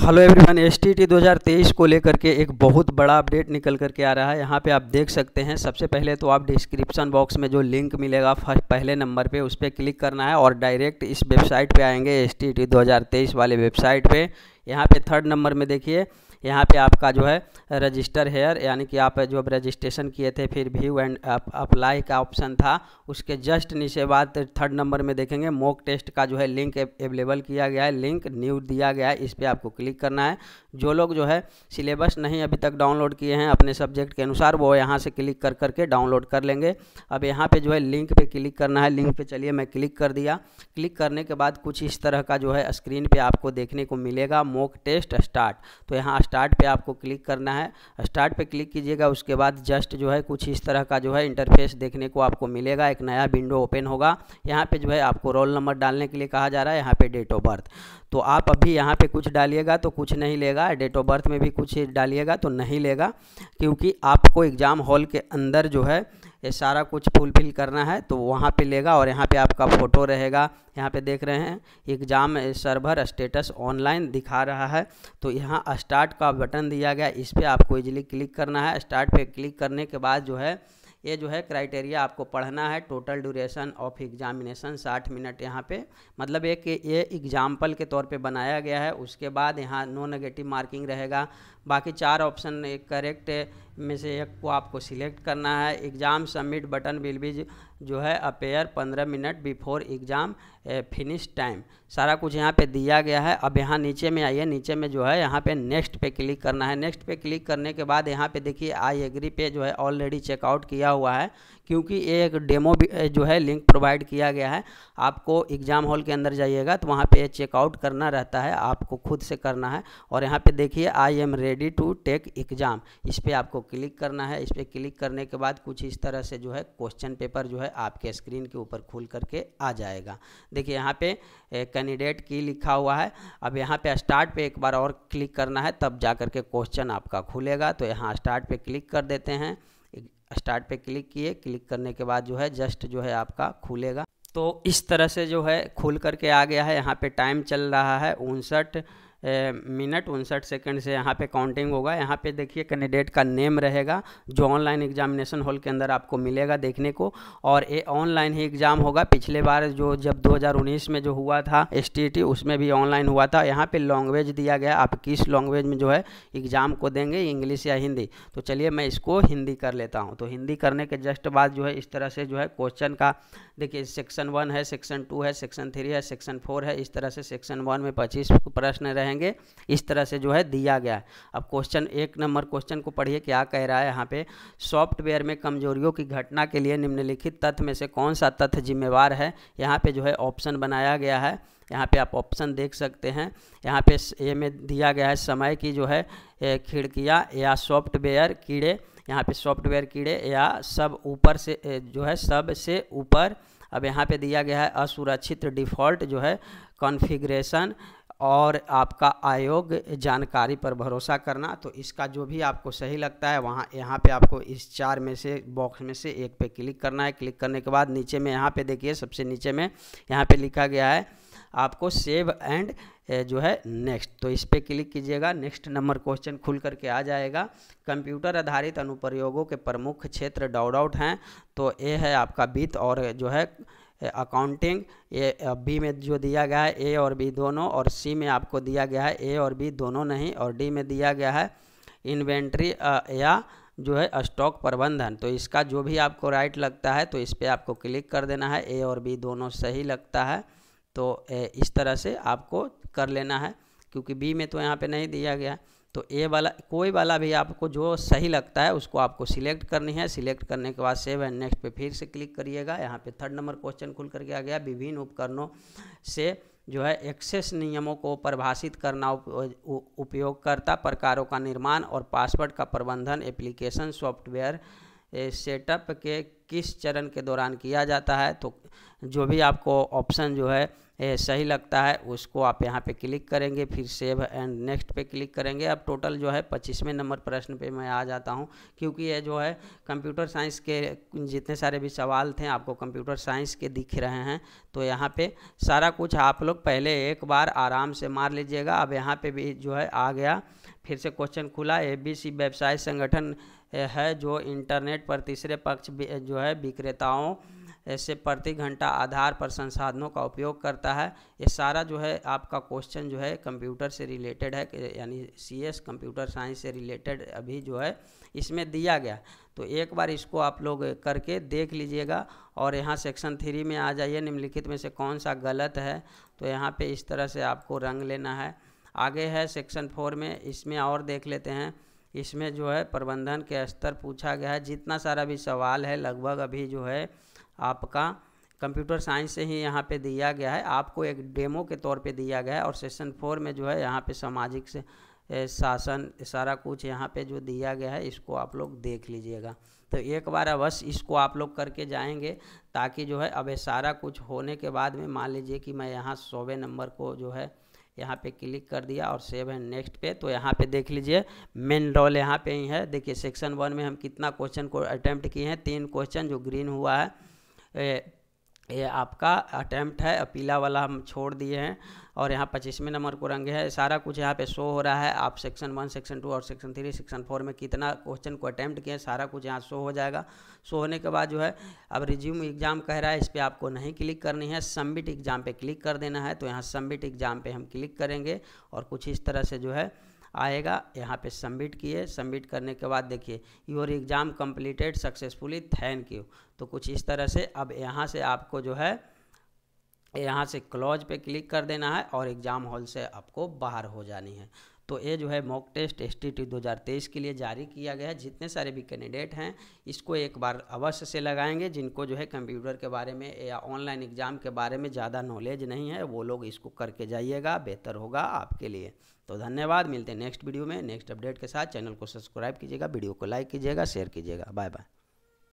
hello everyone S T 2023 को लेकर के एक बहुत बड़ा अपडेट निकल करके आ रहा है यहाँ पे आप देख सकते हैं सबसे पहले तो आप डिस्क्रिप्शन बॉक्स में जो लिंक मिलेगा फर्स्ट पहले नंबर पे उस पर क्लिक करना है और डायरेक्ट इस वेबसाइट पे आएंगे एस टी 2023 वाले वेबसाइट पे यहाँ पे थर्ड नंबर में देखिए यहाँ पे आपका जो है रजिस्टर हेयर यानी कि आप जो रजिस्ट्रेशन किए थे फिर व्यू एंड अप्लाई का ऑप्शन था उसके जस्ट नीचे बाद थर्ड नंबर में देखेंगे मॉक टेस्ट का जो है लिंक अवेलेबल किया गया है लिंक न्यू दिया गया है इस पर आपको क्लिक करना है जो लोग जो है सिलेबस नहीं अभी तक डाउनलोड किए हैं अपने सब्जेक्ट के अनुसार वो यहाँ से क्लिक कर करके डाउनलोड कर लेंगे अब यहाँ पर जो है लिंक पर क्लिक करना है लिंक पर चलिए मैं क्लिक कर दिया क्लिक करने के बाद कुछ इस तरह का जो है स्क्रीन पर आपको देखने को मिलेगा मॉक टेस्ट स्टार्ट तो यहाँ स्टार्ट स्टार्ट पे आपको क्लिक करना है स्टार्ट पे क्लिक कीजिएगा उसके बाद जस्ट जो है कुछ इस तरह का जो है इंटरफेस देखने को आपको मिलेगा एक नया विंडो ओपन होगा यहाँ पे जो है आपको रोल नंबर डालने के लिए कहा जा रहा है यहाँ पे डेट ऑफ बर्थ तो आप अभी यहाँ पे कुछ डालिएगा तो कुछ नहीं लेगा डेट ऑफ बर्थ में भी कुछ डालिएगा तो नहीं लेगा क्योंकि आपको एग्ज़ाम हॉल के अंदर जो है ये सारा कुछ फुलफिल करना है तो वहाँ पे लेगा और यहाँ पे आपका फ़ोटो रहेगा यहाँ पे देख रहे हैं एग्ज़ाम सर्वर स्टेटस ऑनलाइन दिखा रहा है तो यहाँ स्टार्ट का बटन दिया गया इस पर आपको इजिली क्लिक करना है स्टार्ट पे क्लिक करने के बाद जो है ये जो है क्राइटेरिया आपको पढ़ना है total duration of examination 60 minute यहाँ पे मतलब एक ये एग्जाम्पल के तौर पे बनाया गया है उसके बाद यहाँ नो नेगेटिव मार्किंग रहेगा बाकी चार ऑप्शन एक करेक्ट में से एक को आपको सिलेक्ट करना है exam submit button will be जो है अपेयर पंद्रह minute before exam finish time सारा कुछ यहाँ पे दिया गया है अब यहाँ नीचे में आइए नीचे में जो है यहाँ पे नेक्स्ट पे क्लिक करना है नेक्स्ट पे क्लिक करने के बाद यहाँ पे देखिए आई एग्री पे जो है ऑलरेडी चेकआउट किया हुआ है क्योंकि ये एक डेमो जो है लिंक प्रोवाइड किया गया है आपको एग्ज़ाम हॉल के अंदर जाइएगा तो वहाँ पर चेकआउट करना रहता है आपको खुद से करना है और यहाँ पर देखिए I am ready ready to take exam इस पर आपको क्लिक करना है इस पर क्लिक करने के बाद कुछ इस तरह से जो है क्वेश्चन पेपर जो है आपके स्क्रीन के ऊपर खुल करके आ जाएगा देखिए यहाँ पे कैंडिडेट की लिखा हुआ है अब यहाँ पे स्टार्ट पे एक बार और क्लिक करना है तब जा करके क्वेश्चन आपका खुलेगा तो यहाँ स्टार्ट पे क्लिक कर देते हैं स्टार्ट पे क्लिक किए क्लिक करने के बाद जो है जस्ट जो है आपका खुलेगा तो इस तरह से जो है खुल करके आ गया है यहाँ पे टाइम चल रहा है उनसठ मिनट उनसठ सेकंड से यहाँ पे काउंटिंग होगा यहाँ पे देखिए कैंडिडेट का नेम रहेगा जो ऑनलाइन एग्जामिनेशन हॉल के अंदर आपको मिलेगा देखने को और ये ऑनलाइन ही एग्ज़ाम होगा पिछले बार जो जब 2019 में जो हुआ था एस उसमें भी ऑनलाइन हुआ था यहाँ पर लैंग्वेज दिया गया आप किस लैंग्वेज में जो है एग्ज़ाम को देंगे इंग्लिश या हिंदी तो चलिए मैं इसको हिंदी कर लेता हूँ तो हिंदी करने के जस्ट बाद जो है इस तरह से जो है क्वेश्चन का देखिए सेक्शन वन है सेक्शन टू है सेक्शन थ्री है सेक्शन फोर है इस तरह से सेक्शन वन में पच्चीस प्रश्न रहेंगे करेंगे इस तरह से जो है दिया गया है अब क्वेश्चन एक नंबर क्वेश्चन को पढ़िए क्या कह रहा है यहाँ पे सॉफ्टवेयर में कमजोरियों की घटना के लिए निम्नलिखित तथ्य में से कौन सा तथ्य जिम्मेवार है यहाँ पे जो है ऑप्शन बनाया गया है यहाँ पे आप ऑप्शन देख सकते हैं यहाँ पे ए में दिया गया है समय की जो है खिड़कियाँ या सॉफ्टवेयर कीड़े यहाँ पे सॉफ्टवेयर कीड़े या सब ऊपर से जो है सब से ऊपर अब यहाँ पे दिया गया है असुरक्षित डिफ़ॉल्ट जो है कॉन्फ़िगरेशन और आपका आयोग जानकारी पर भरोसा करना तो इसका जो भी आपको सही लगता है वहाँ यहाँ पे आपको इस चार में से बॉक्स में से एक पे क्लिक करना है क्लिक करने के बाद नीचे में यहाँ पे देखिए सबसे नीचे में यहाँ पे लिखा गया है आपको सेव एंड जो है नेक्स्ट तो इस पर क्लिक कीजिएगा नेक्स्ट नंबर क्वेश्चन खुल करके आ जाएगा कंप्यूटर आधारित अनुप्रयोगों के प्रमुख क्षेत्र डाउट आउट हैं तो ये है आपका वित्त और जो है अकाउंटिंग ए बी में जो दिया गया है ए और बी दोनों और सी में आपको दिया गया है ए और बी दोनों नहीं और डी में दिया गया है इन्वेंट्री या जो है स्टॉक प्रबंधन तो इसका जो भी आपको राइट लगता है तो इस पर आपको क्लिक कर देना है ए और बी दोनों सही लगता है तो इस तरह से आपको कर लेना है क्योंकि बी में तो यहाँ पे नहीं दिया गया तो ए वाला कोई वाला भी आपको जो सही लगता है उसको आपको सिलेक्ट करनी है सिलेक्ट करने के बाद सेव एंड नेक्स्ट पे फिर से क्लिक करिएगा यहाँ पे थर्ड नंबर क्वेश्चन खुल करके आ गया विभिन्न उपकरणों से जो है एक्सेस नियमों को परिभाषित करना उपयोगकर्ता प्रकारों का निर्माण और पासवर्ड का प्रबंधन एप्लीकेशन सॉफ्टवेयर सेटअप के किस चरण के दौरान किया जाता है तो जो भी आपको ऑप्शन जो है ए, सही लगता है उसको आप यहाँ पे क्लिक करेंगे फिर सेव एंड नेक्स्ट पे क्लिक करेंगे अब टोटल जो है पच्चीसवें नंबर प्रश्न पे मैं आ जाता हूँ क्योंकि ये जो है कंप्यूटर साइंस के जितने सारे भी सवाल थे आपको कंप्यूटर साइंस के दिख रहे हैं तो यहाँ पे सारा कुछ आप लोग पहले एक बार आराम से मार लीजिएगा अब यहाँ पर भी जो है आ गया फिर से क्वेश्चन खुला ए बी सी व्यवसाय संगठन है जो इंटरनेट पर तीसरे पक्ष जो है विक्रेताओं ऐसे प्रति घंटा आधार पर संसाधनों का उपयोग करता है ये सारा जो है आपका क्वेश्चन जो है कंप्यूटर से रिलेटेड है यानी सीएस कंप्यूटर साइंस से रिलेटेड अभी जो है इसमें दिया गया तो एक बार इसको आप लोग करके देख लीजिएगा और यहाँ सेक्शन थ्री में आ जाइए निम्नलिखित में से कौन सा गलत है तो यहाँ पे इस तरह से आपको रंग लेना है आगे है सेक्शन फोर में इसमें और देख लेते हैं इसमें जो है प्रबंधन के स्तर पूछा गया है जितना सारा भी सवाल है लगभग अभी जो है आपका कंप्यूटर साइंस से ही यहाँ पे दिया गया है आपको एक डेमो के तौर पे दिया गया है और सेशन फोर में जो है यहाँ पे सामाजिक से शासन सारा कुछ यहाँ पे जो दिया गया है इसको आप लोग देख लीजिएगा तो एक बार अवश्य इसको आप लोग करके जाएंगे ताकि जो है अब सारा कुछ होने के बाद में मान लीजिए कि मैं यहाँ सौवे नंबर को जो है यहाँ पे क्लिक कर दिया और सेव है नेक्स्ट पे तो यहाँ पे देख लीजिए मेन रोल यहाँ पे ही है देखिए सेक्शन वन में हम कितना क्वेश्चन को अटैम्प्ट किए हैं तीन क्वेश्चन जो ग्रीन हुआ है ये आपका अटैम्प्ट है पीला वाला हम छोड़ दिए हैं और यहाँ पच्चीसवें नंबर को रंग है सारा कुछ यहाँ पे शो हो रहा है आप सेक्शन वन सेक्शन टू और सेक्शन थ्री सेक्शन फोर में कितना क्वेश्चन को अटैम्प्ट किए सारा कुछ यहाँ शो हो जाएगा शो होने के बाद जो है अब रिज्यूम एग्ज़ाम कह रहा है इस पर आपको नहीं क्लिक करनी है सबमिट एग्ज़ाम पर क्लिक कर देना है तो यहाँ सबमिट एग्ज़ाम पर हम क्लिक करेंगे और कुछ इस तरह से जो है आएगा यहाँ पे सबमिट किए सबमिट करने के बाद देखिए your exam completed successfully thank you तो कुछ इस तरह से अब यहाँ से आपको जो है यहाँ से क्लोज पे क्लिक कर देना है और एग्ज़ाम हॉल से आपको बाहर हो जानी है तो ये जो है मॉक टेस्ट एस टी 2023 के लिए जारी किया गया है जितने सारे भी कैंडिडेट हैं इसको एक बार अवश्य से लगाएंगे जिनको जो है कंप्यूटर के बारे में या ऑनलाइन एग्ज़ाम के बारे में ज़्यादा नॉलेज नहीं है वो लोग इसको करके जाइएगा बेहतर होगा आपके लिए तो धन्यवाद मिलते हैं नेक्स्ट वीडियो में नेक्स्ट अपडेट के साथ चैनल को सब्सक्राइब कीजिएगा वीडियो को लाइक कीजिएगा शेयर कीजिएगा बाय बाय